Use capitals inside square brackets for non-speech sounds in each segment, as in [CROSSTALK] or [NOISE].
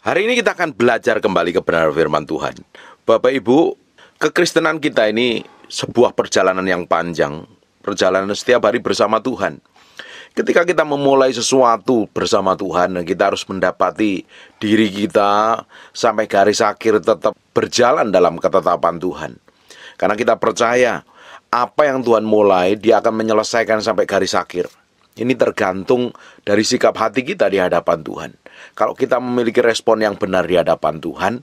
Hari ini kita akan belajar kembali kebenaran firman Tuhan. Bapak Ibu, kekristenan kita ini sebuah perjalanan yang panjang, perjalanan setiap hari bersama Tuhan. Ketika kita memulai sesuatu bersama Tuhan, kita harus mendapati diri kita sampai garis akhir tetap berjalan dalam ketetapan Tuhan. Karena kita percaya apa yang Tuhan mulai, Dia akan menyelesaikan sampai garis akhir. Ini tergantung dari sikap hati kita di hadapan Tuhan. Kalau kita memiliki respon yang benar di hadapan Tuhan,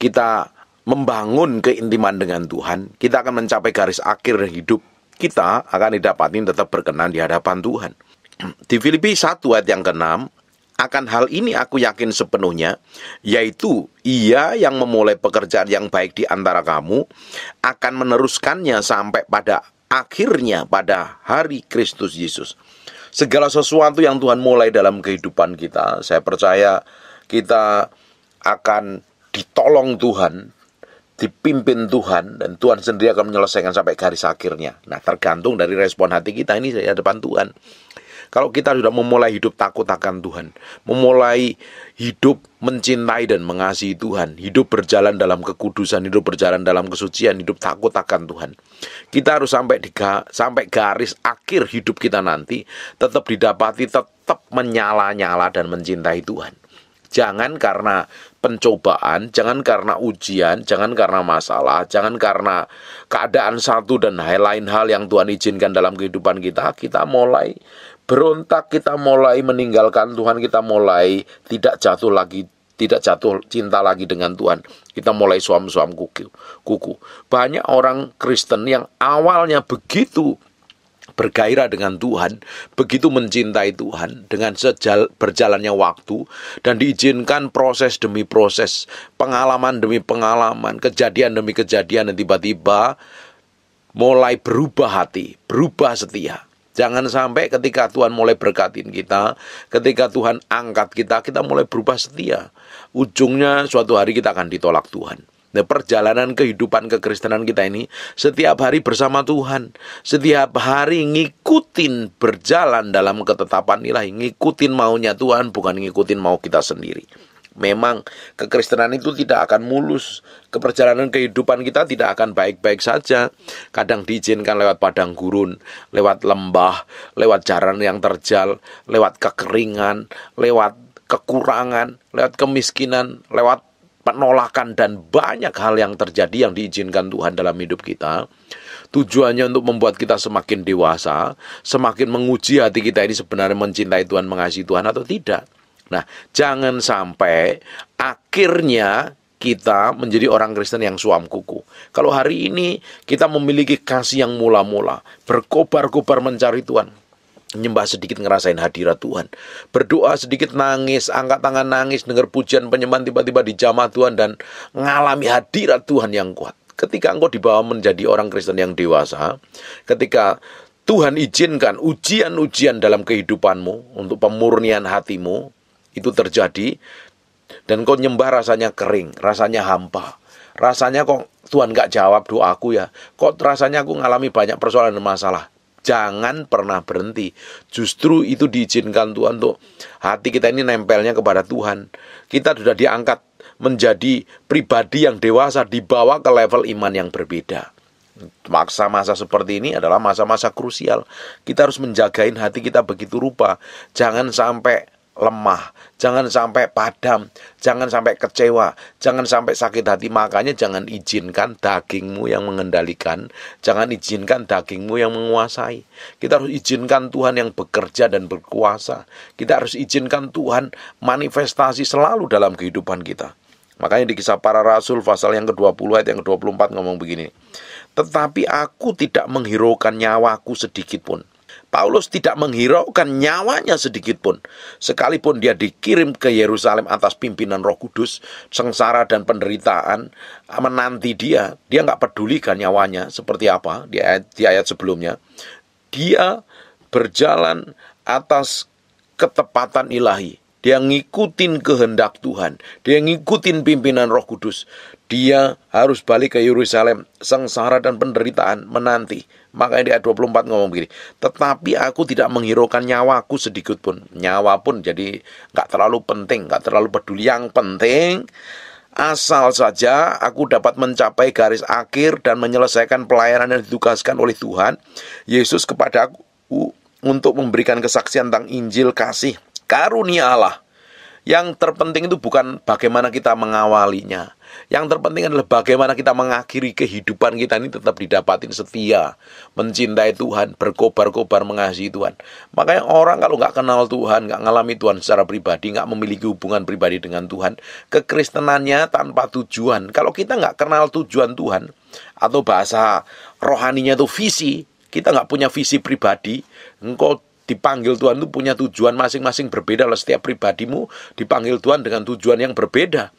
kita membangun keintiman dengan Tuhan, kita akan mencapai garis akhir hidup kita akan didapatin tetap berkenan di hadapan Tuhan. [CLEARS THROAT] Di Filipi 1 ayat yang ke-6, akan hal ini aku yakin sepenuhnya, yaitu ia yang memulai pekerjaan yang baik di antara kamu, akan meneruskannya sampai pada akhirnya pada hari Kristus Yesus segala sesuatu yang Tuhan mulai dalam kehidupan kita, saya percaya kita akan ditolong Tuhan, dipimpin Tuhan, dan Tuhan sendiri akan menyelesaikan sampai garis akhirnya. Nah, tergantung dari respon hati kita ini di depan Tuhan. Kalau kita sudah memulai hidup takut akan Tuhan, memulai hidup mencintai dan mengasihi Tuhan, hidup berjalan dalam kekudusan, hidup berjalan dalam kesucian, hidup takut akan Tuhan. Kita harus sampai di ga, sampai garis akhir hidup kita nanti tetap didapati tetap menyala-nyala dan mencintai Tuhan. Jangan karena pencobaan, jangan karena ujian, jangan karena masalah, jangan karena keadaan satu dan lain hal yang Tuhan izinkan dalam kehidupan kita, kita mulai berontak kita mulai meninggalkan Tuhan, kita mulai tidak jatuh lagi tidak jatuh cinta lagi dengan Tuhan. Kita mulai suam-suam kuku, kuku. Banyak orang Kristen yang awalnya begitu bergairah dengan Tuhan, begitu mencintai Tuhan dengan sejal, berjalannya waktu dan diizinkan proses demi proses, pengalaman demi pengalaman, kejadian demi kejadian dan tiba-tiba mulai berubah hati, berubah setia Jangan sampai ketika Tuhan mulai berkatin kita, ketika Tuhan angkat kita, kita mulai berubah setia. Ujungnya suatu hari kita akan ditolak Tuhan. Nah, perjalanan kehidupan kekristenan kita ini setiap hari bersama Tuhan, setiap hari ngikutin berjalan dalam ketetapan nilai, ngikutin maunya Tuhan bukan ngikutin mau kita sendiri. Memang kekristenan itu tidak akan mulus. Keperjalanan kehidupan kita tidak akan baik-baik saja. Kadang diizinkan lewat padang gurun, lewat lembah, lewat jalan yang terjal, lewat kekeringan, lewat kekurangan, lewat kemiskinan, lewat penolakan dan banyak hal yang terjadi yang diizinkan Tuhan dalam hidup kita. Tujuannya untuk membuat kita semakin dewasa, semakin menguji hati kita ini sebenarnya mencintai Tuhan, mengasihi Tuhan atau tidak. Nah, jangan sampai akhirnya kita menjadi orang Kristen yang suam kuku. Kalau hari ini kita memiliki kasih yang mula-mula, berkobar-kobar mencari Tuhan, Nyembah sedikit ngerasain hadirat Tuhan Berdoa sedikit nangis Angkat tangan nangis Dengar pujian penyembahan Tiba-tiba di jamaah Tuhan Dan ngalami hadirat Tuhan yang kuat Ketika engkau dibawa menjadi orang Kristen yang dewasa Ketika Tuhan izinkan ujian-ujian dalam kehidupanmu Untuk pemurnian hatimu itu terjadi dan kau nyembah rasanya kering, rasanya hampa. Rasanya kok Tuhan gak jawab doaku ya. Kok rasanya aku ngalami banyak persoalan dan masalah. Jangan pernah berhenti. Justru itu diizinkan Tuhan untuk hati kita ini nempelnya kepada Tuhan. Kita sudah diangkat menjadi pribadi yang dewasa dibawa ke level iman yang berbeda. Masa-masa seperti ini adalah masa-masa krusial. Kita harus menjagain hati kita begitu rupa. Jangan sampai lemah, Jangan sampai padam, jangan sampai kecewa, jangan sampai sakit hati. Makanya jangan izinkan dagingmu yang mengendalikan, jangan izinkan dagingmu yang menguasai. Kita harus izinkan Tuhan yang bekerja dan berkuasa. Kita harus izinkan Tuhan manifestasi selalu dalam kehidupan kita. Makanya di kisah para rasul pasal yang ke-20 ayat yang ke-24 ngomong begini. Tetapi aku tidak menghiraukan nyawaku sedikit pun Paulus tidak menghiraukan nyawanya sedikit pun. Sekalipun dia dikirim ke Yerusalem atas pimpinan Roh Kudus, sengsara dan penderitaan menanti dia, dia nggak pedulikan nyawanya seperti apa di ayat, di ayat sebelumnya. Dia berjalan atas ketepatan ilahi. Dia ngikutin kehendak Tuhan. Dia ngikutin pimpinan roh kudus. Dia harus balik ke Yerusalem. Sengsara dan penderitaan menanti. Makanya di ayat 24 ngomong begini. Tetapi aku tidak menghiraukan nyawaku sedikit pun. Nyawa pun jadi nggak terlalu penting. nggak terlalu peduli. Yang penting asal saja aku dapat mencapai garis akhir dan menyelesaikan pelayanan yang ditugaskan oleh Tuhan Yesus kepada aku untuk memberikan kesaksian tentang Injil kasih karunia Allah. Yang terpenting itu bukan bagaimana kita mengawalinya. Yang terpenting adalah bagaimana kita mengakhiri kehidupan kita ini tetap didapatin setia, mencintai Tuhan, berkobar-kobar mengasihi Tuhan. Makanya orang kalau nggak kenal Tuhan, nggak ngalami Tuhan secara pribadi, nggak memiliki hubungan pribadi dengan Tuhan, kekristenannya tanpa tujuan. Kalau kita nggak kenal tujuan Tuhan atau bahasa rohaninya itu visi, kita nggak punya visi pribadi, engkau dipanggil Tuhan itu punya tujuan masing-masing berbeda lah setiap pribadimu dipanggil Tuhan dengan tujuan yang berbeda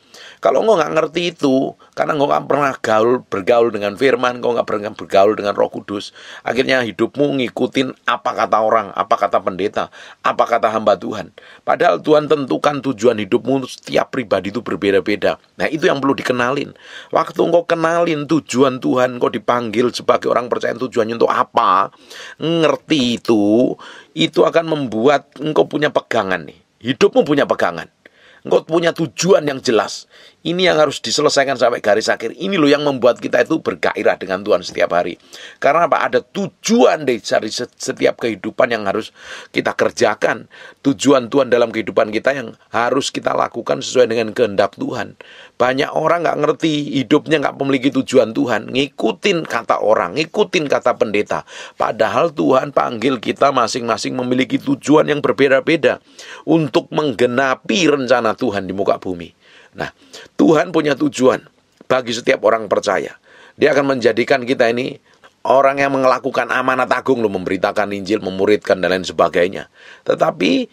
kalau engkau nggak ngerti itu, karena engkau nggak pernah gaul bergaul dengan firman, engkau nggak pernah bergaul dengan Roh Kudus, akhirnya hidupmu ngikutin apa kata orang, apa kata pendeta, apa kata hamba Tuhan. Padahal Tuhan tentukan tujuan hidupmu setiap pribadi itu berbeda-beda. Nah, itu yang perlu dikenalin. Waktu engkau kenalin tujuan Tuhan, engkau dipanggil sebagai orang percaya tujuannya untuk apa, ngerti itu, itu akan membuat engkau punya pegangan nih. Hidupmu punya pegangan. Engkau punya tujuan yang jelas. Ini yang harus diselesaikan sampai garis akhir. Ini loh yang membuat kita itu bergairah dengan Tuhan setiap hari. Karena apa? Ada tujuan dari setiap kehidupan yang harus kita kerjakan. Tujuan Tuhan dalam kehidupan kita yang harus kita lakukan sesuai dengan kehendak Tuhan. Banyak orang nggak ngerti hidupnya nggak memiliki tujuan Tuhan. Ngikutin kata orang, ngikutin kata pendeta. Padahal Tuhan panggil kita masing-masing memiliki tujuan yang berbeda-beda untuk menggenapi rencana Tuhan di muka bumi. Nah, Tuhan punya tujuan bagi setiap orang percaya. Dia akan menjadikan kita ini orang yang melakukan amanat agung loh, memberitakan Injil, memuridkan dan lain sebagainya. Tetapi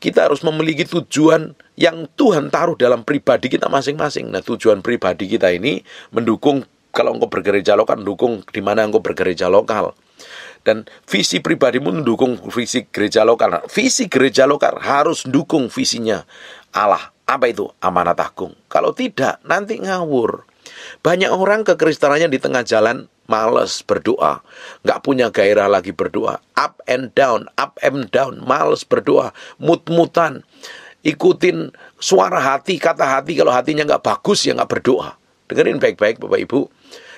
kita harus memiliki tujuan yang Tuhan taruh dalam pribadi kita masing-masing. Nah, tujuan pribadi kita ini mendukung kalau engkau bergereja lokal, mendukung di mana engkau bergereja lokal dan visi pribadimu mendukung visi gereja lokal. Nah, visi gereja lokal harus mendukung visinya Allah. Apa itu? Amanat Agung. Kalau tidak, nanti ngawur. Banyak orang kekristenannya di tengah jalan males berdoa, nggak punya gairah lagi berdoa, up and down, up and down, males berdoa, mut-mutan, ikutin suara hati, kata hati, kalau hatinya nggak bagus ya nggak berdoa. Dengerin baik-baik Bapak Ibu,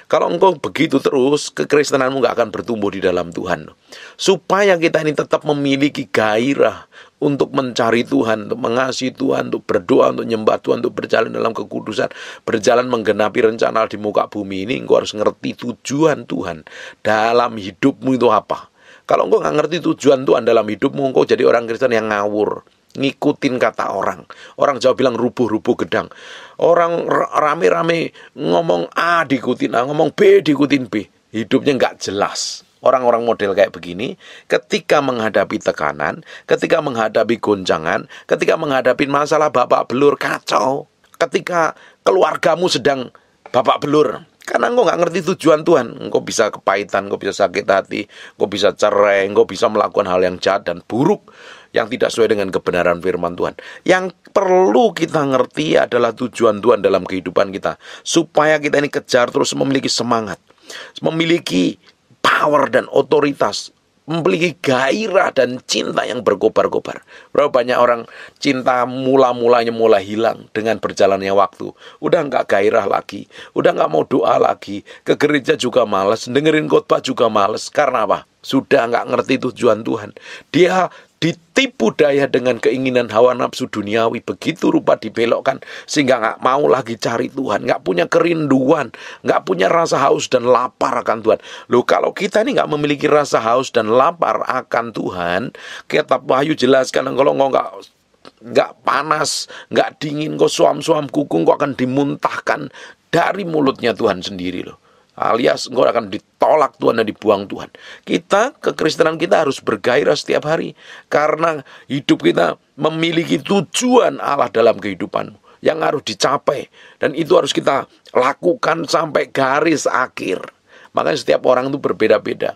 kalau engkau begitu terus, kekristenanmu gak akan bertumbuh di dalam Tuhan. Supaya kita ini tetap memiliki gairah untuk mencari Tuhan, untuk mengasihi Tuhan, untuk berdoa, untuk nyembah Tuhan, untuk berjalan dalam kekudusan, berjalan menggenapi rencana di muka bumi ini, engkau harus ngerti tujuan Tuhan dalam hidupmu itu apa. Kalau engkau gak ngerti tujuan Tuhan dalam hidupmu, engkau jadi orang Kristen yang ngawur ngikutin kata orang. Orang Jawa bilang rubuh-rubuh gedang. Orang rame-rame ngomong A diikutin A, ngomong B diikutin B. Hidupnya nggak jelas. Orang-orang model kayak begini, ketika menghadapi tekanan, ketika menghadapi goncangan, ketika menghadapi masalah bapak belur kacau, ketika keluargamu sedang bapak belur, karena engkau nggak ngerti tujuan Tuhan, engkau bisa kepahitan, engkau bisa sakit hati, engkau bisa cerai, engkau bisa melakukan hal yang jahat dan buruk, yang tidak sesuai dengan kebenaran firman Tuhan. Yang perlu kita ngerti adalah tujuan Tuhan dalam kehidupan kita. Supaya kita ini kejar terus memiliki semangat. Memiliki power dan otoritas memiliki gairah dan cinta yang berkobar-kobar. Berapa banyak orang cinta mula-mulanya mulai hilang dengan berjalannya waktu. Udah nggak gairah lagi, udah nggak mau doa lagi, ke gereja juga males, dengerin khotbah juga males. Karena apa? Sudah nggak ngerti tujuan Tuhan. Dia ditipu daya dengan keinginan hawa nafsu duniawi begitu rupa dibelokkan sehingga nggak mau lagi cari Tuhan nggak punya kerinduan nggak punya rasa haus dan lapar akan Tuhan lo kalau kita ini nggak memiliki rasa haus dan lapar akan Tuhan kitab Wahyu jelaskan kalau nggak nggak panas, nggak dingin, kok suam-suam kuku kok akan dimuntahkan dari mulutnya Tuhan sendiri loh alias engkau akan ditolak Tuhan dan dibuang Tuhan. Kita kekristenan kita harus bergairah setiap hari karena hidup kita memiliki tujuan Allah dalam kehidupanmu yang harus dicapai dan itu harus kita lakukan sampai garis akhir. Makanya setiap orang itu berbeda-beda.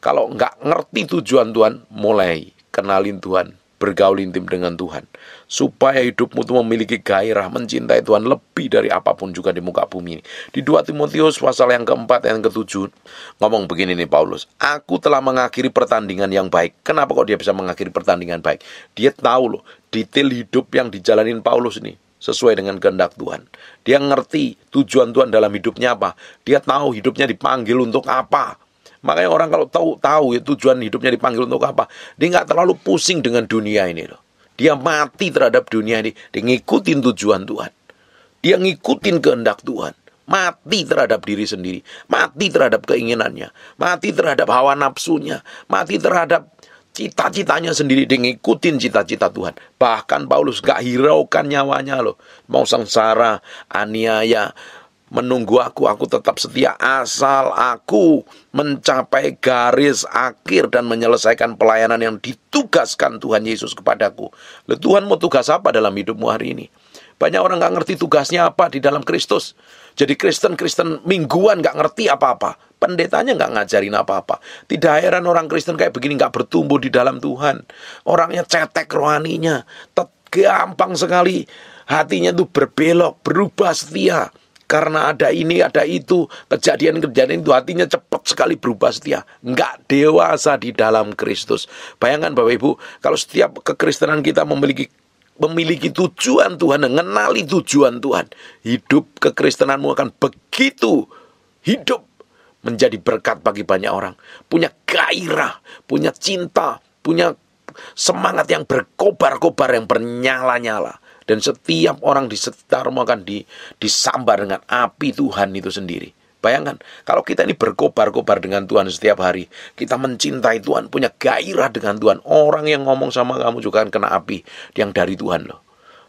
Kalau nggak ngerti tujuan Tuhan, mulai kenalin Tuhan, bergaul intim dengan Tuhan. Supaya hidupmu itu memiliki gairah mencintai Tuhan lebih dari apapun juga di muka bumi ini. Di 2 Timotius pasal yang keempat dan yang ketujuh ngomong begini nih Paulus. Aku telah mengakhiri pertandingan yang baik. Kenapa kok dia bisa mengakhiri pertandingan baik? Dia tahu loh detail hidup yang dijalanin Paulus ini sesuai dengan kehendak Tuhan. Dia ngerti tujuan Tuhan dalam hidupnya apa. Dia tahu hidupnya dipanggil untuk apa, Makanya orang kalau tahu tahu ya tujuan hidupnya dipanggil untuk apa, dia nggak terlalu pusing dengan dunia ini loh. Dia mati terhadap dunia ini, dia ngikutin tujuan Tuhan. Dia ngikutin kehendak Tuhan. Mati terhadap diri sendiri, mati terhadap keinginannya, mati terhadap hawa nafsunya, mati terhadap cita-citanya sendiri, dia ngikutin cita-cita Tuhan. Bahkan Paulus gak hiraukan nyawanya loh, mau sengsara, aniaya, menunggu aku, aku tetap setia asal aku mencapai garis akhir dan menyelesaikan pelayanan yang ditugaskan Tuhan Yesus kepadaku. Lalu Tuhan mau tugas apa dalam hidupmu hari ini? Banyak orang nggak ngerti tugasnya apa di dalam Kristus. Jadi Kristen-Kristen mingguan nggak ngerti apa-apa. Pendetanya nggak ngajarin apa-apa. Tidak heran orang Kristen kayak begini nggak bertumbuh di dalam Tuhan. Orangnya cetek rohaninya. Gampang sekali hatinya tuh berbelok, berubah setia karena ada ini ada itu kejadian-kejadian itu hatinya cepat sekali berubah setia Enggak dewasa di dalam Kristus bayangkan Bapak Ibu kalau setiap kekristenan kita memiliki memiliki tujuan Tuhan mengenali tujuan Tuhan hidup kekristenanmu akan begitu hidup menjadi berkat bagi banyak orang punya gairah punya cinta punya semangat yang berkobar-kobar yang bernyala-nyala dan setiap orang di sekitarmu akan di, disambar dengan api Tuhan itu sendiri. Bayangkan, kalau kita ini berkobar-kobar dengan Tuhan setiap hari, kita mencintai Tuhan, punya gairah dengan Tuhan. Orang yang ngomong sama kamu juga akan kena api yang dari Tuhan loh.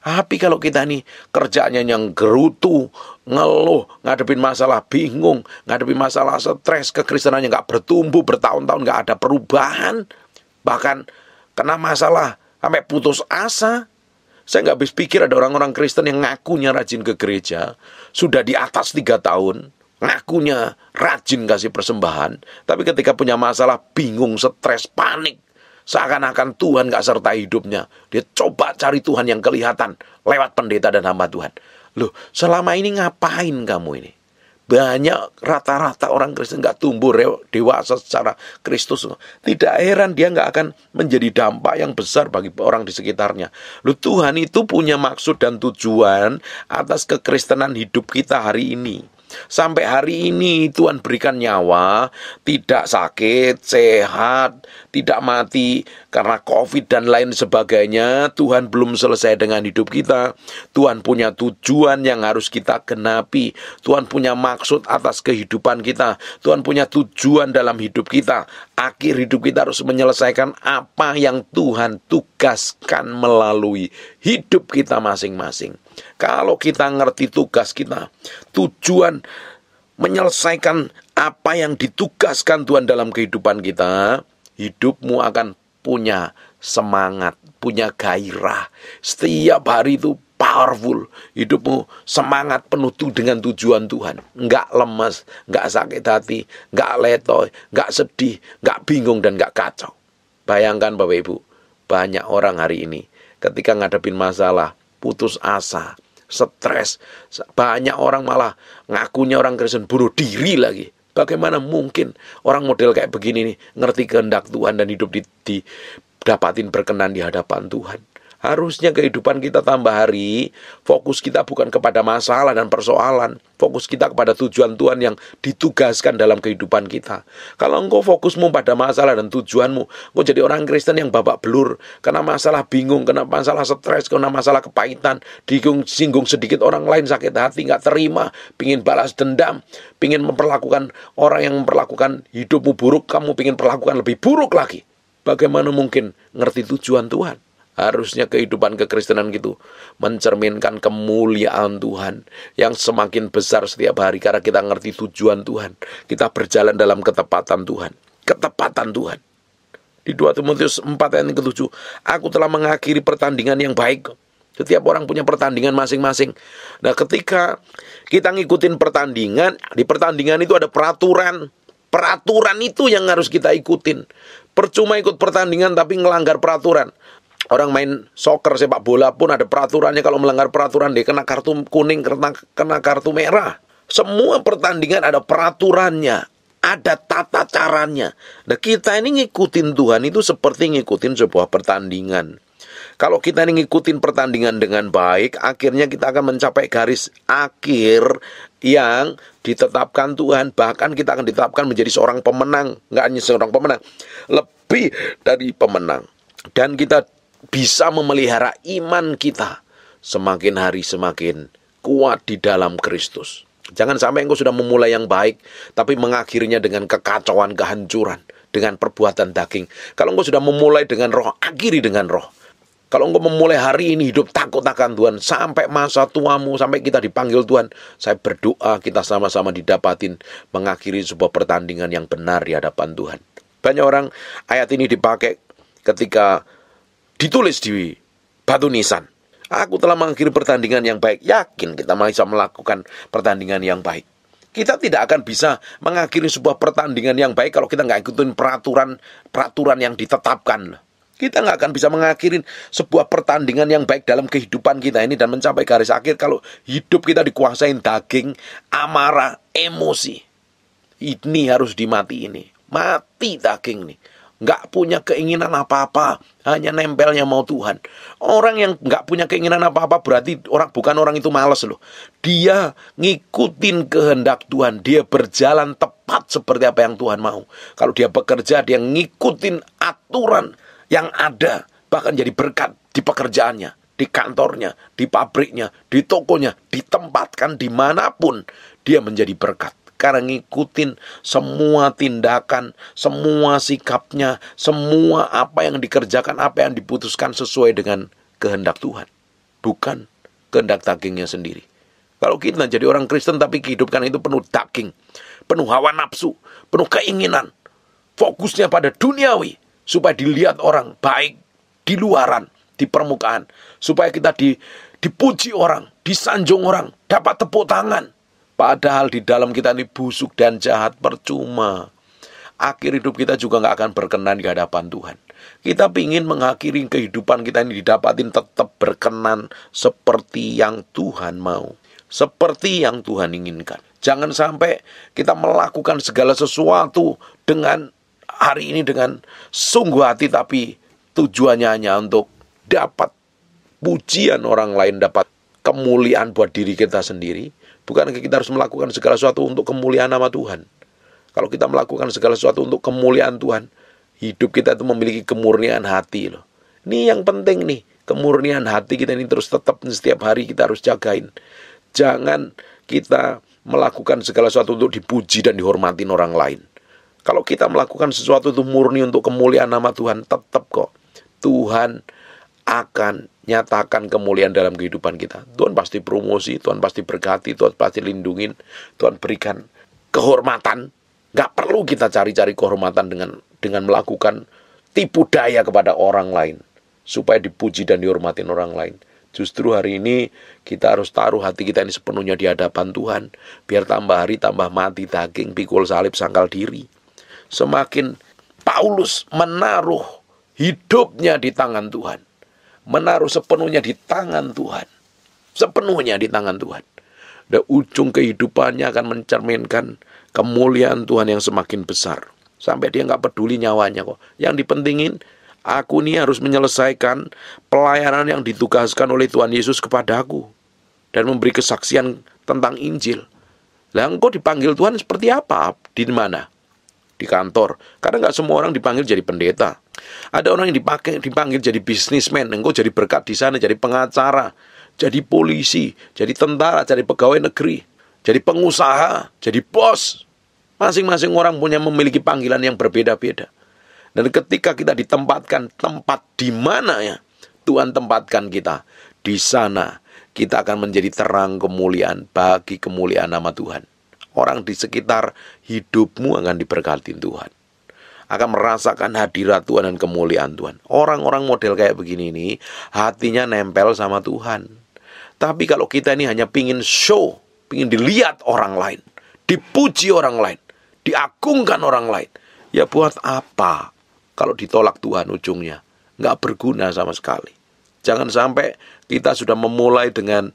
api kalau kita ini kerjanya yang gerutu, ngeluh, ngadepin masalah bingung, ngadepin masalah stres, kekristenannya nggak bertumbuh, bertahun-tahun nggak ada perubahan, bahkan kena masalah sampai putus asa, saya nggak habis pikir ada orang-orang Kristen yang ngakunya rajin ke gereja, sudah di atas tiga tahun, ngakunya rajin kasih persembahan, tapi ketika punya masalah bingung, stres, panik, seakan-akan Tuhan nggak serta hidupnya. Dia coba cari Tuhan yang kelihatan lewat pendeta dan hamba Tuhan. Loh, selama ini ngapain kamu ini? Banyak rata-rata orang Kristen nggak tumbuh dewasa secara Kristus. Tidak heran dia nggak akan menjadi dampak yang besar bagi orang di sekitarnya. Lu Tuhan itu punya maksud dan tujuan atas kekristenan hidup kita hari ini. Sampai hari ini Tuhan berikan nyawa, tidak sakit, sehat, tidak mati karena COVID dan lain sebagainya. Tuhan belum selesai dengan hidup kita. Tuhan punya tujuan yang harus kita genapi. Tuhan punya maksud atas kehidupan kita. Tuhan punya tujuan dalam hidup kita. Akhir hidup kita harus menyelesaikan apa yang Tuhan tugaskan melalui hidup kita masing-masing. Kalau kita ngerti tugas kita, tujuan menyelesaikan apa yang ditugaskan Tuhan dalam kehidupan kita, hidupmu akan punya semangat, punya gairah. Setiap hari itu powerful hidupmu semangat penuh tuh dengan tujuan Tuhan nggak lemas nggak sakit hati nggak letoy nggak sedih nggak bingung dan nggak kacau bayangkan bapak ibu banyak orang hari ini ketika ngadepin masalah putus asa, stres. Banyak orang malah ngakunya orang Kristen bunuh diri lagi. Bagaimana mungkin orang model kayak begini nih ngerti kehendak Tuhan dan hidup di, didapatin berkenan di hadapan Tuhan? Harusnya kehidupan kita tambah hari, fokus kita bukan kepada masalah dan persoalan, fokus kita kepada tujuan Tuhan yang ditugaskan dalam kehidupan kita. Kalau engkau fokusmu pada masalah dan tujuanmu, engkau jadi orang Kristen yang babak belur, karena masalah bingung, karena masalah stres, karena masalah kepahitan, singgung sedikit orang lain sakit hati, nggak terima, pingin balas dendam, pingin memperlakukan orang yang memperlakukan hidupmu buruk, kamu pingin perlakukan lebih buruk lagi. Bagaimana mungkin ngerti tujuan Tuhan? Harusnya kehidupan kekristenan gitu mencerminkan kemuliaan Tuhan yang semakin besar setiap hari karena kita ngerti tujuan Tuhan. Kita berjalan dalam ketepatan Tuhan. Ketepatan Tuhan. Di 2 Timotius 4 ayat ke-7, aku telah mengakhiri pertandingan yang baik. Setiap orang punya pertandingan masing-masing. Nah, ketika kita ngikutin pertandingan, di pertandingan itu ada peraturan. Peraturan itu yang harus kita ikutin. Percuma ikut pertandingan tapi ngelanggar peraturan. Orang main soccer sepak bola pun ada peraturannya kalau melanggar peraturan dia kena kartu kuning, kena, kena kartu merah. Semua pertandingan ada peraturannya, ada tata caranya. Nah, kita ini ngikutin Tuhan itu seperti ngikutin sebuah pertandingan. Kalau kita ini ngikutin pertandingan dengan baik, akhirnya kita akan mencapai garis akhir yang ditetapkan Tuhan. Bahkan kita akan ditetapkan menjadi seorang pemenang, nggak hanya seorang pemenang, lebih dari pemenang. Dan kita bisa memelihara iman kita semakin hari semakin kuat di dalam Kristus. Jangan sampai engkau sudah memulai yang baik, tapi mengakhirinya dengan kekacauan, kehancuran, dengan perbuatan daging. Kalau engkau sudah memulai dengan roh, akhiri dengan roh. Kalau engkau memulai hari ini hidup takut akan Tuhan sampai masa tuamu sampai kita dipanggil Tuhan, saya berdoa kita sama-sama didapatin mengakhiri sebuah pertandingan yang benar di hadapan Tuhan. Banyak orang ayat ini dipakai ketika ditulis di batu nisan. Aku telah mengakhiri pertandingan yang baik. Yakin kita masih bisa melakukan pertandingan yang baik. Kita tidak akan bisa mengakhiri sebuah pertandingan yang baik kalau kita nggak ikutin peraturan peraturan yang ditetapkan. Kita nggak akan bisa mengakhiri sebuah pertandingan yang baik dalam kehidupan kita ini dan mencapai garis akhir kalau hidup kita dikuasain daging, amarah, emosi. Ini harus dimati ini. Mati daging nih. Gak punya keinginan apa-apa, hanya nempelnya mau Tuhan. Orang yang gak punya keinginan apa-apa berarti orang bukan orang itu males loh. Dia ngikutin kehendak Tuhan, dia berjalan tepat seperti apa yang Tuhan mau. Kalau dia bekerja, dia ngikutin aturan yang ada, bahkan jadi berkat di pekerjaannya, di kantornya, di pabriknya, di tokonya, ditempatkan dimanapun dia menjadi berkat sekarang ngikutin semua tindakan, semua sikapnya, semua apa yang dikerjakan, apa yang diputuskan sesuai dengan kehendak Tuhan. Bukan kehendak dagingnya sendiri. Kalau kita jadi orang Kristen tapi kehidupan itu penuh daging, penuh hawa nafsu, penuh keinginan, fokusnya pada duniawi supaya dilihat orang baik di luaran, di permukaan, supaya kita di, dipuji orang, disanjung orang, dapat tepuk tangan, Padahal di dalam kita ini busuk dan jahat percuma. Akhir hidup kita juga nggak akan berkenan di hadapan Tuhan. Kita ingin mengakhiri kehidupan kita ini didapatin tetap berkenan seperti yang Tuhan mau. Seperti yang Tuhan inginkan. Jangan sampai kita melakukan segala sesuatu dengan hari ini dengan sungguh hati tapi tujuannya hanya untuk dapat pujian orang lain, dapat kemuliaan buat diri kita sendiri Bukan kita harus melakukan segala sesuatu untuk kemuliaan nama Tuhan. Kalau kita melakukan segala sesuatu untuk kemuliaan Tuhan, hidup kita itu memiliki kemurnian hati loh. Ini yang penting nih, kemurnian hati kita ini terus tetap setiap hari kita harus jagain. Jangan kita melakukan segala sesuatu untuk dipuji dan dihormati orang lain. Kalau kita melakukan sesuatu itu murni untuk kemuliaan nama Tuhan, tetap kok Tuhan akan nyatakan kemuliaan dalam kehidupan kita. Tuhan pasti promosi, Tuhan pasti berkati, Tuhan pasti lindungin, Tuhan berikan kehormatan. Gak perlu kita cari-cari kehormatan dengan dengan melakukan tipu daya kepada orang lain supaya dipuji dan dihormatin orang lain. Justru hari ini kita harus taruh hati kita ini sepenuhnya di hadapan Tuhan. Biar tambah hari tambah mati daging, pikul salib, sangkal diri. Semakin Paulus menaruh hidupnya di tangan Tuhan menaruh sepenuhnya di tangan Tuhan. Sepenuhnya di tangan Tuhan. Dan ujung kehidupannya akan mencerminkan kemuliaan Tuhan yang semakin besar. Sampai dia nggak peduli nyawanya kok. Yang dipentingin, aku ini harus menyelesaikan pelayanan yang ditugaskan oleh Tuhan Yesus kepadaku. Dan memberi kesaksian tentang Injil. Lah engkau dipanggil Tuhan seperti apa? Di mana? Di kantor. Karena nggak semua orang dipanggil jadi pendeta. Ada orang yang dipakai dipanggil jadi bisnismen, engkau jadi berkat di sana, jadi pengacara, jadi polisi, jadi tentara, jadi pegawai negeri, jadi pengusaha, jadi bos. Masing-masing orang punya memiliki panggilan yang berbeda-beda. Dan ketika kita ditempatkan tempat di mana ya Tuhan tempatkan kita, di sana kita akan menjadi terang kemuliaan bagi kemuliaan nama Tuhan. Orang di sekitar hidupmu akan diberkati Tuhan akan merasakan hadirat Tuhan dan kemuliaan Tuhan. Orang-orang model kayak begini ini hatinya nempel sama Tuhan. Tapi kalau kita ini hanya pingin show, pingin dilihat orang lain, dipuji orang lain, diagungkan orang lain, ya buat apa? Kalau ditolak Tuhan ujungnya nggak berguna sama sekali. Jangan sampai kita sudah memulai dengan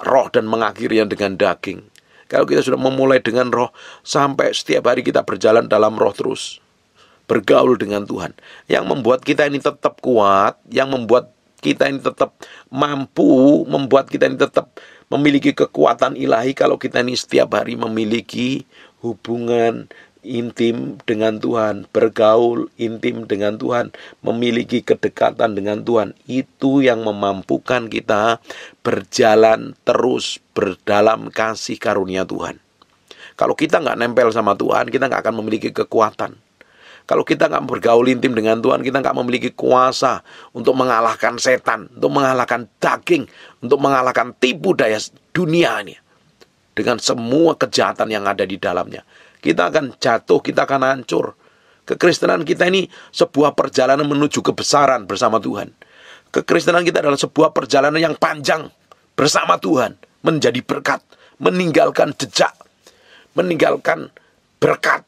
roh dan mengakhirinya dengan daging. Kalau kita sudah memulai dengan roh, sampai setiap hari kita berjalan dalam roh terus bergaul dengan Tuhan. Yang membuat kita ini tetap kuat, yang membuat kita ini tetap mampu, membuat kita ini tetap memiliki kekuatan ilahi kalau kita ini setiap hari memiliki hubungan intim dengan Tuhan, bergaul intim dengan Tuhan, memiliki kedekatan dengan Tuhan. Itu yang memampukan kita berjalan terus berdalam kasih karunia Tuhan. Kalau kita nggak nempel sama Tuhan, kita nggak akan memiliki kekuatan. Kalau kita nggak bergaul intim dengan Tuhan, kita nggak memiliki kuasa untuk mengalahkan setan, untuk mengalahkan daging, untuk mengalahkan tipu daya dunia ini. Dengan semua kejahatan yang ada di dalamnya. Kita akan jatuh, kita akan hancur. Kekristenan kita ini sebuah perjalanan menuju kebesaran bersama Tuhan. Kekristenan kita adalah sebuah perjalanan yang panjang bersama Tuhan, menjadi berkat, meninggalkan jejak, meninggalkan berkat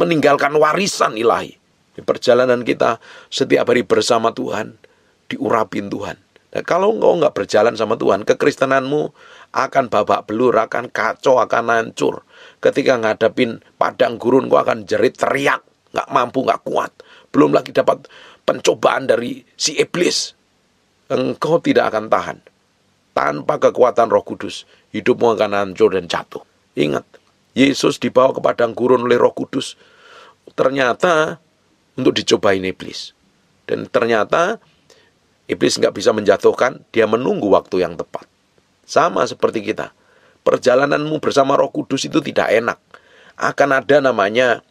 meninggalkan warisan ilahi. Di perjalanan kita setiap hari bersama Tuhan, diurapin Tuhan. Nah, kalau engkau nggak berjalan sama Tuhan, kekristenanmu akan babak belur, akan kacau, akan hancur. Ketika ngadapin padang gurun, kau akan jerit teriak, nggak mampu, nggak kuat. Belum lagi dapat pencobaan dari si iblis. Engkau tidak akan tahan. Tanpa kekuatan roh kudus, hidupmu akan hancur dan jatuh. Ingat, Yesus dibawa ke padang gurun oleh roh kudus ternyata untuk dicobain iblis. Dan ternyata iblis nggak bisa menjatuhkan, dia menunggu waktu yang tepat. Sama seperti kita. Perjalananmu bersama roh kudus itu tidak enak. Akan ada namanya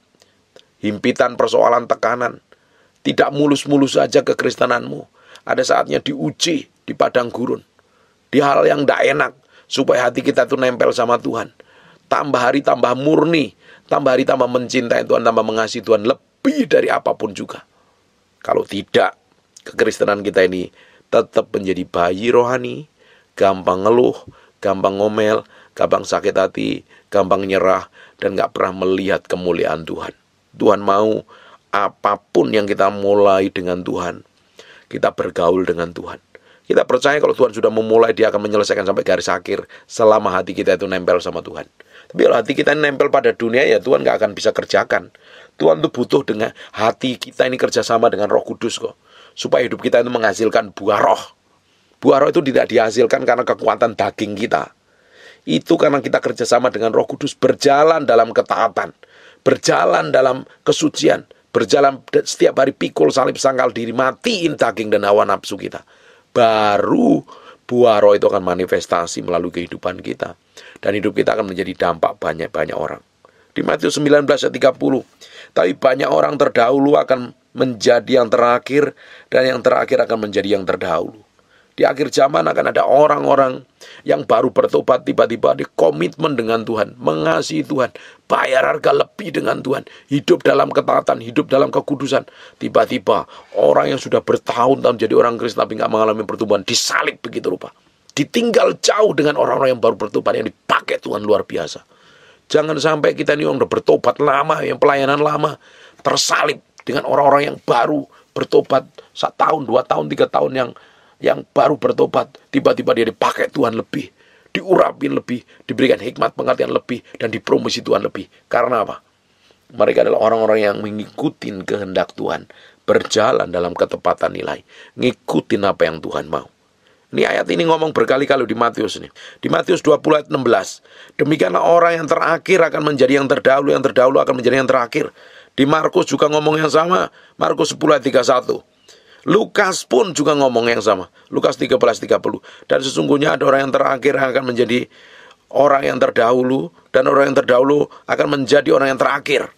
himpitan persoalan tekanan. Tidak mulus-mulus saja -mulus kekristenanmu. Ada saatnya diuji di padang gurun. Di hal yang tidak enak. Supaya hati kita itu nempel sama Tuhan Tambah hari tambah murni, tambah hari tambah mencintai Tuhan, tambah mengasihi Tuhan lebih dari apapun juga. Kalau tidak, kekristenan kita ini tetap menjadi bayi rohani, gampang ngeluh, gampang ngomel, gampang sakit hati, gampang nyerah, dan gak pernah melihat kemuliaan Tuhan. Tuhan mau apapun yang kita mulai dengan Tuhan, kita bergaul dengan Tuhan. Kita percaya kalau Tuhan sudah memulai, dia akan menyelesaikan sampai garis akhir selama hati kita itu nempel sama Tuhan. Tapi kalau hati kita nempel pada dunia ya Tuhan nggak akan bisa kerjakan. Tuhan tuh butuh dengan hati kita ini kerjasama dengan roh kudus kok. Supaya hidup kita itu menghasilkan buah roh. Buah roh itu tidak dihasilkan karena kekuatan daging kita. Itu karena kita kerjasama dengan roh kudus berjalan dalam ketaatan. Berjalan dalam kesucian. Berjalan setiap hari pikul salib sangkal diri. Matiin daging dan hawa nafsu kita. Baru buah roh itu akan manifestasi melalui kehidupan kita dan hidup kita akan menjadi dampak banyak-banyak orang. Di Matius 19 ayat 30, tapi banyak orang terdahulu akan menjadi yang terakhir dan yang terakhir akan menjadi yang terdahulu. Di akhir zaman akan ada orang-orang yang baru bertobat tiba-tiba di komitmen dengan Tuhan, mengasihi Tuhan, bayar harga lebih dengan Tuhan, hidup dalam ketaatan, hidup dalam kekudusan. Tiba-tiba orang yang sudah bertahun-tahun jadi orang Kristen tapi nggak mengalami pertumbuhan disalib begitu rupa ditinggal jauh dengan orang-orang yang baru bertobat yang dipakai Tuhan luar biasa. Jangan sampai kita ini yang udah bertobat lama, yang pelayanan lama, tersalib dengan orang-orang yang baru bertobat satu tahun, dua tahun, tiga tahun yang yang baru bertobat, tiba-tiba dia dipakai Tuhan lebih, diurapin lebih, diberikan hikmat pengertian lebih, dan dipromosi Tuhan lebih. Karena apa? Mereka adalah orang-orang yang mengikuti kehendak Tuhan, berjalan dalam ketepatan nilai, ngikutin apa yang Tuhan mau. Ini ayat ini ngomong berkali-kali di Matius nih. Di Matius 20 ayat 16. Demikianlah orang yang terakhir akan menjadi yang terdahulu, yang terdahulu akan menjadi yang terakhir. Di Markus juga ngomong yang sama. Markus 10 ayat 31. Lukas pun juga ngomong yang sama. Lukas 13 30. Dan sesungguhnya ada orang yang terakhir yang akan menjadi orang yang terdahulu dan orang yang terdahulu akan menjadi orang yang terakhir.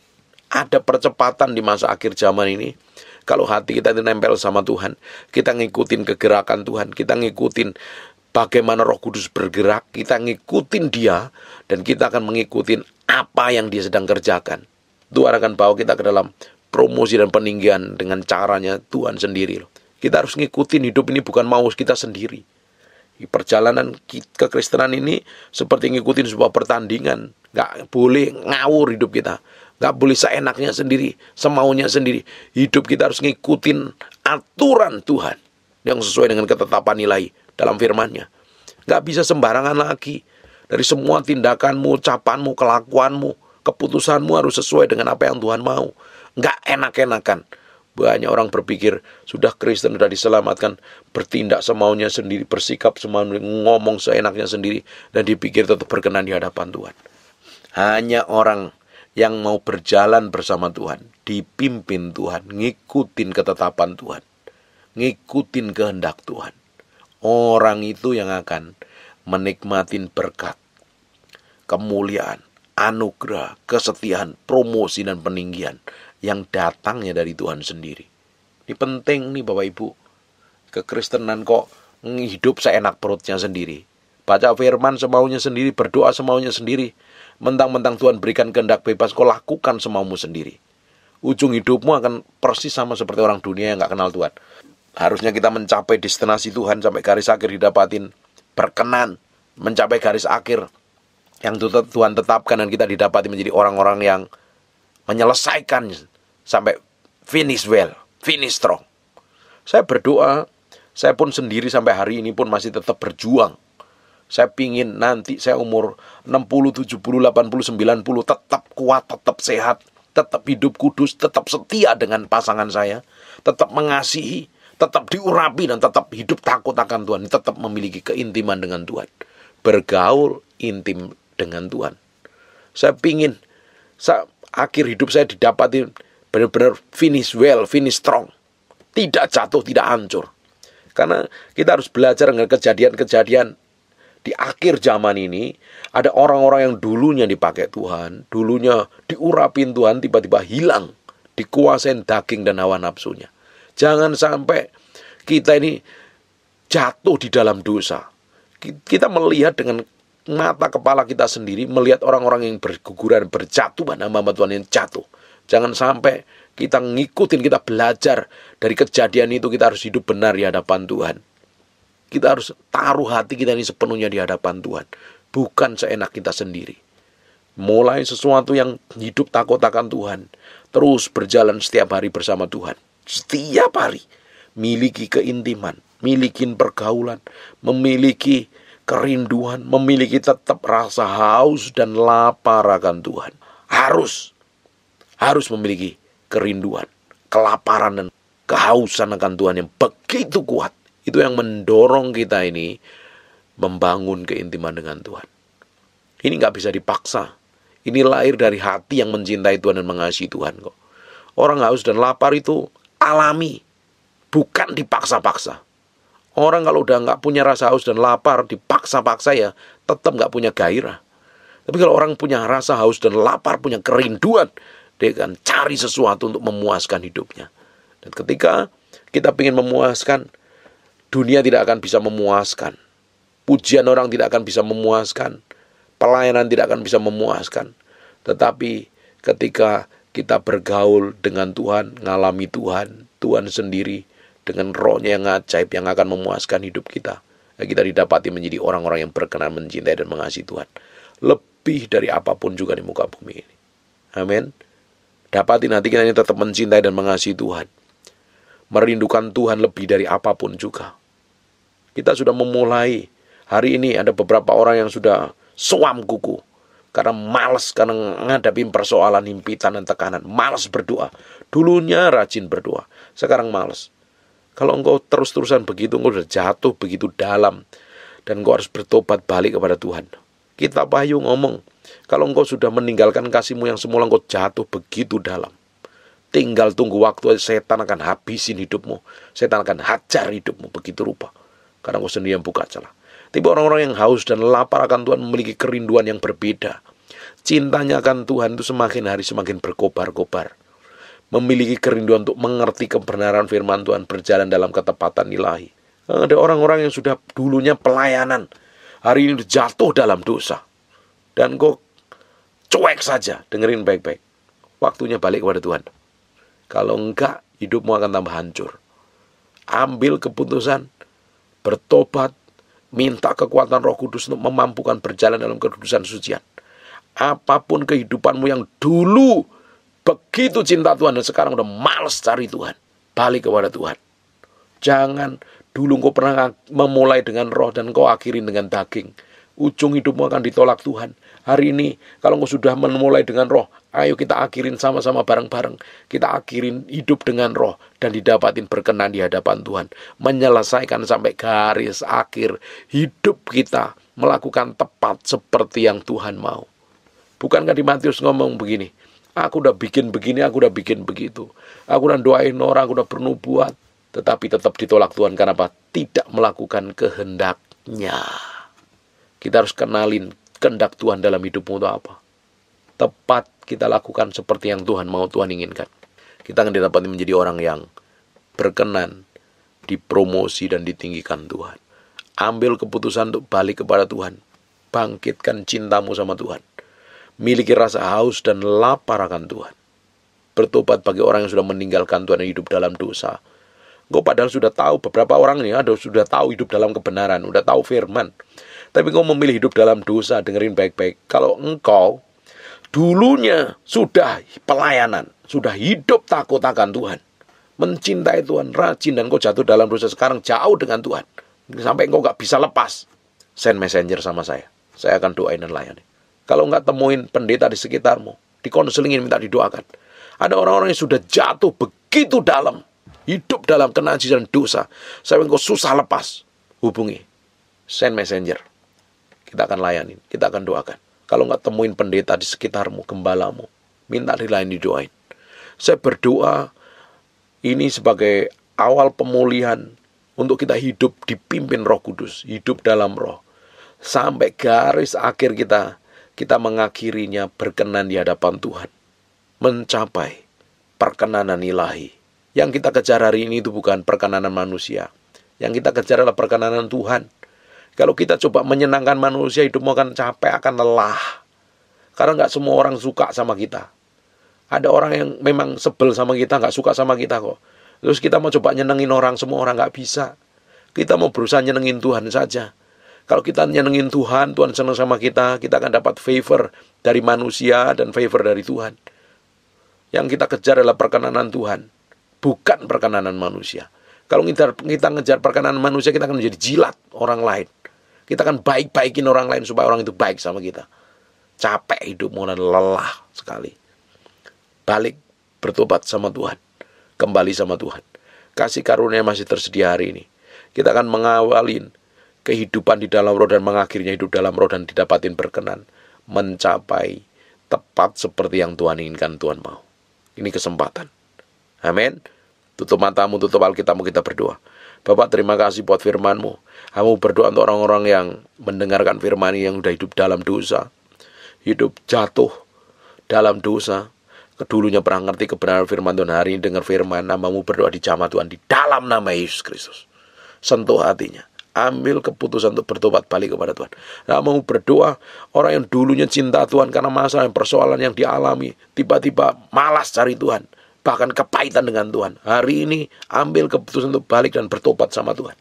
Ada percepatan di masa akhir zaman ini kalau hati kita nempel sama Tuhan, kita ngikutin kegerakan Tuhan, kita ngikutin bagaimana Roh Kudus bergerak, kita ngikutin Dia dan kita akan mengikutin apa yang Dia sedang kerjakan. Tuhan akan bawa kita ke dalam promosi dan peninggian dengan caranya Tuhan sendiri loh. Kita harus ngikutin hidup ini bukan mau kita sendiri. Perjalanan ke kekristenan ini seperti ngikutin sebuah pertandingan. Gak boleh ngawur hidup kita. Gak boleh seenaknya sendiri, semaunya sendiri. Hidup kita harus ngikutin aturan Tuhan yang sesuai dengan ketetapan nilai dalam firman-Nya. Gak bisa sembarangan lagi. Dari semua tindakanmu, ucapanmu, kelakuanmu, keputusanmu harus sesuai dengan apa yang Tuhan mau. Gak enak-enakan. Banyak orang berpikir, sudah Kristen, sudah diselamatkan, bertindak semaunya sendiri, bersikap semaunya, ngomong seenaknya sendiri, dan dipikir tetap berkenan di hadapan Tuhan. Hanya orang yang mau berjalan bersama Tuhan, dipimpin Tuhan, ngikutin ketetapan Tuhan, ngikutin kehendak Tuhan. Orang itu yang akan menikmati berkat, kemuliaan, anugerah, kesetiaan, promosi dan peninggian yang datangnya dari Tuhan sendiri. Ini penting nih Bapak Ibu. Kekristenan kok menghidup seenak perutnya sendiri. Baca firman semaunya sendiri, berdoa semaunya sendiri. Mentang-mentang Tuhan berikan kehendak bebas, kau lakukan semaumu sendiri. Ujung hidupmu akan persis sama seperti orang dunia yang gak kenal Tuhan. Harusnya kita mencapai destinasi Tuhan sampai garis akhir didapatin. Berkenan, mencapai garis akhir yang Tuhan tetapkan dan kita didapati menjadi orang-orang yang menyelesaikan sampai finish well, finish strong. Saya berdoa, saya pun sendiri sampai hari ini pun masih tetap berjuang saya pingin nanti saya umur 60, 70, 80, 90 tetap kuat, tetap sehat, tetap hidup kudus, tetap setia dengan pasangan saya, tetap mengasihi, tetap diurapi dan tetap hidup takut akan Tuhan, tetap memiliki keintiman dengan Tuhan, bergaul intim dengan Tuhan. Saya pingin saya, akhir hidup saya didapati benar-benar finish well, finish strong. Tidak jatuh, tidak hancur. Karena kita harus belajar dengan kejadian-kejadian di akhir zaman ini ada orang-orang yang dulunya dipakai Tuhan, dulunya diurapin Tuhan tiba-tiba hilang, dikuasain daging dan hawa nafsunya. Jangan sampai kita ini jatuh di dalam dosa. Kita melihat dengan mata kepala kita sendiri, melihat orang-orang yang berguguran, berjatuhan, hamba-hamba Tuhan yang jatuh. Jangan sampai kita ngikutin, kita belajar dari kejadian itu kita harus hidup benar di hadapan Tuhan. Kita harus taruh hati kita ini sepenuhnya di hadapan Tuhan. Bukan seenak kita sendiri. Mulai sesuatu yang hidup takut akan Tuhan. Terus berjalan setiap hari bersama Tuhan. Setiap hari. Miliki keintiman. Miliki pergaulan. Memiliki kerinduan. Memiliki tetap rasa haus dan lapar akan Tuhan. Harus. Harus memiliki kerinduan. Kelaparan dan kehausan akan Tuhan yang begitu kuat itu yang mendorong kita ini membangun keintiman dengan Tuhan. Ini nggak bisa dipaksa. Ini lahir dari hati yang mencintai Tuhan dan mengasihi Tuhan kok. Orang haus dan lapar itu alami, bukan dipaksa-paksa. Orang kalau udah nggak punya rasa haus dan lapar, dipaksa-paksa ya, tetap nggak punya gairah. Tapi kalau orang punya rasa haus dan lapar, punya kerinduan, dia akan cari sesuatu untuk memuaskan hidupnya. Dan ketika kita ingin memuaskan dunia tidak akan bisa memuaskan. Pujian orang tidak akan bisa memuaskan. Pelayanan tidak akan bisa memuaskan. Tetapi ketika kita bergaul dengan Tuhan, ngalami Tuhan, Tuhan sendiri dengan rohnya yang ajaib yang akan memuaskan hidup kita. Ya kita didapati menjadi orang-orang yang berkenan mencintai dan mengasihi Tuhan. Lebih dari apapun juga di muka bumi ini. Amin. Dapati nanti kita ini tetap mencintai dan mengasihi Tuhan. Merindukan Tuhan lebih dari apapun juga kita sudah memulai. Hari ini ada beberapa orang yang sudah suam kuku. Karena malas karena menghadapi persoalan himpitan dan tekanan. Malas berdoa. Dulunya rajin berdoa. Sekarang malas. Kalau engkau terus-terusan begitu, engkau sudah jatuh begitu dalam. Dan engkau harus bertobat balik kepada Tuhan. Kita Bayu ngomong. Kalau engkau sudah meninggalkan kasihmu yang semula engkau jatuh begitu dalam. Tinggal tunggu waktu setan akan habisin hidupmu. Setan akan hajar hidupmu begitu rupa. Karena engkau sendiri yang buka celah. Tapi orang-orang yang haus dan lapar akan Tuhan memiliki kerinduan yang berbeda. Cintanya akan Tuhan itu semakin hari semakin berkobar-kobar. Memiliki kerinduan untuk mengerti kebenaran firman Tuhan berjalan dalam ketepatan ilahi. Ada orang-orang yang sudah dulunya pelayanan. Hari ini jatuh dalam dosa. Dan kok cuek saja. Dengerin baik-baik. Waktunya balik kepada Tuhan. Kalau enggak, hidupmu akan tambah hancur. Ambil keputusan bertobat, minta kekuatan Roh Kudus untuk memampukan berjalan dalam kekudusan sucian. Apapun kehidupanmu yang dulu begitu cinta Tuhan dan sekarang udah males cari Tuhan, balik kepada Tuhan. Jangan dulu kau pernah memulai dengan roh dan kau akhiri dengan daging ujung hidupmu akan ditolak Tuhan. Hari ini kalau engkau sudah memulai dengan roh, ayo kita akhirin sama-sama bareng-bareng. Kita akhirin hidup dengan roh dan didapatin berkenan di hadapan Tuhan. Menyelesaikan sampai garis akhir hidup kita melakukan tepat seperti yang Tuhan mau. Bukankah di Matius ngomong begini? Aku udah bikin begini, aku udah bikin begitu. Aku udah doain orang, aku udah bernubuat. Tetapi tetap ditolak Tuhan karena apa? Tidak melakukan kehendaknya. Kita harus kenalin kehendak Tuhan dalam hidupmu itu apa. Tepat kita lakukan seperti yang Tuhan mau Tuhan inginkan. Kita akan didapati menjadi orang yang berkenan, dipromosi dan ditinggikan Tuhan. Ambil keputusan untuk balik kepada Tuhan. Bangkitkan cintamu sama Tuhan. Miliki rasa haus dan lapar akan Tuhan. Bertobat bagi orang yang sudah meninggalkan Tuhan yang hidup dalam dosa. Engkau padahal sudah tahu beberapa orang ini ada sudah tahu hidup dalam kebenaran, sudah tahu firman, tapi engkau memilih hidup dalam dosa, dengerin baik-baik. Kalau engkau dulunya sudah pelayanan, sudah hidup takut akan Tuhan, mencintai Tuhan, rajin dan kau jatuh dalam dosa sekarang jauh dengan Tuhan. Sampai engkau gak bisa lepas. Send messenger sama saya. Saya akan doain dan layani. Kalau nggak temuin pendeta di sekitarmu, dikonselingin minta didoakan. Ada orang-orang yang sudah jatuh begitu dalam hidup dalam kenajisan dosa. Sampai engkau susah lepas. Hubungi. Send messenger. Kita akan layanin, kita akan doakan. Kalau nggak temuin pendeta di sekitarmu, gembalamu, minta dilayani doain. Saya berdoa ini sebagai awal pemulihan untuk kita hidup dipimpin Roh Kudus, hidup dalam Roh. Sampai garis akhir kita, kita mengakhirinya berkenan di hadapan Tuhan. Mencapai perkenanan ilahi. Yang kita kejar hari ini itu bukan perkenanan manusia. Yang kita kejar adalah perkenanan Tuhan. Kalau kita coba menyenangkan manusia, hidupmu akan capek, akan lelah. Karena nggak semua orang suka sama kita. Ada orang yang memang sebel sama kita, nggak suka sama kita kok. Terus kita mau coba nyenengin orang, semua orang nggak bisa. Kita mau berusaha nyenengin Tuhan saja. Kalau kita nyenengin Tuhan, Tuhan senang sama kita, kita akan dapat favor dari manusia dan favor dari Tuhan. Yang kita kejar adalah perkenanan Tuhan, bukan perkenanan manusia. Kalau kita, kita ngejar perkenanan manusia, kita akan menjadi jilat orang lain. Kita akan baik-baikin orang lain supaya orang itu baik sama kita. Capek hidup dan lelah sekali. Balik bertobat sama Tuhan. Kembali sama Tuhan. Kasih karunia masih tersedia hari ini. Kita akan mengawalin kehidupan di dalam roh dan mengakhirinya hidup dalam roh dan didapatin berkenan. Mencapai tepat seperti yang Tuhan inginkan Tuhan mau. Ini kesempatan. Amin. Tutup matamu, tutup Alkitabmu, kita berdoa. Bapak terima kasih buat firmanmu. Kamu berdoa untuk orang-orang yang mendengarkan firman yang sudah hidup dalam dosa. Hidup jatuh dalam dosa. Kedulunya pernah ngerti kebenaran firman Tuhan hari ini dengar firman namamu berdoa di jamaah Tuhan di dalam nama Yesus Kristus. Sentuh hatinya. Ambil keputusan untuk bertobat balik kepada Tuhan. Nah, mau berdoa orang yang dulunya cinta Tuhan karena masalah yang persoalan yang dialami tiba-tiba malas cari Tuhan bahkan kepahitan dengan Tuhan. Hari ini ambil keputusan untuk balik dan bertobat sama Tuhan.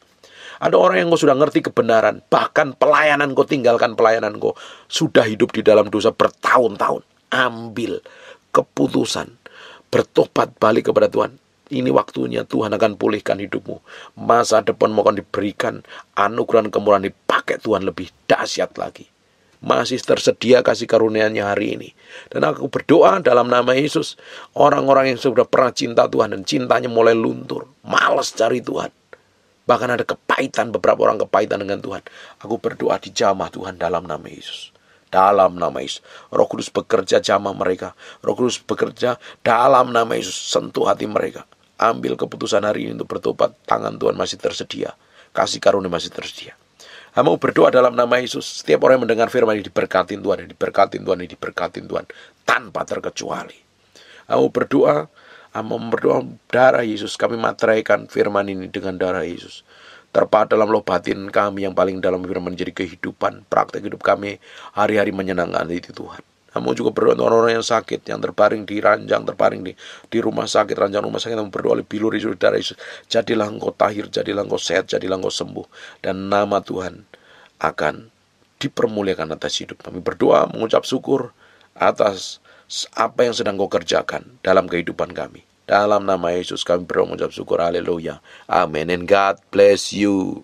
Ada orang yang kau sudah ngerti kebenaran, bahkan pelayanan kau tinggalkan pelayanan kau sudah hidup di dalam dosa bertahun-tahun. Ambil keputusan bertobat balik kepada Tuhan. Ini waktunya Tuhan akan pulihkan hidupmu. Masa depan akan diberikan anugerah kemurahan dipakai Tuhan lebih dahsyat lagi masih tersedia kasih karunia-Nya hari ini. Dan aku berdoa dalam nama Yesus, orang-orang yang sudah pernah cinta Tuhan dan cintanya mulai luntur, malas cari Tuhan. Bahkan ada kepahitan, beberapa orang kepahitan dengan Tuhan. Aku berdoa di jamah Tuhan dalam nama Yesus. Dalam nama Yesus. Roh Kudus bekerja jamah mereka. Roh Kudus bekerja dalam nama Yesus. Sentuh hati mereka. Ambil keputusan hari ini untuk bertobat. Tangan Tuhan masih tersedia. Kasih karunia masih tersedia. Hamba berdoa dalam nama Yesus. Setiap orang yang mendengar firman ini diberkatin Tuhan, ini diberkatin Tuhan, ini diberkatin Tuhan. Tanpa terkecuali. Hamba berdoa, hamba berdoa darah Yesus. Kami materaikan firman ini dengan darah Yesus. Terpahat dalam loh batin kami yang paling dalam firman menjadi kehidupan. Praktek hidup kami hari-hari menyenangkan itu Tuhan. Namun juga berdoa untuk orang-orang yang sakit, yang terbaring di ranjang, terbaring di, di rumah sakit, ranjang rumah sakit. namun berdoa oleh biluri saudara Yesus. Jadilah engkau tahir, jadilah engkau sehat, jadilah engkau sembuh. Dan nama Tuhan akan dipermuliakan atas hidup. Kami berdoa mengucap syukur atas apa yang sedang kau kerjakan dalam kehidupan kami. Dalam nama Yesus kami berdoa mengucap syukur. Haleluya. amen And God bless you.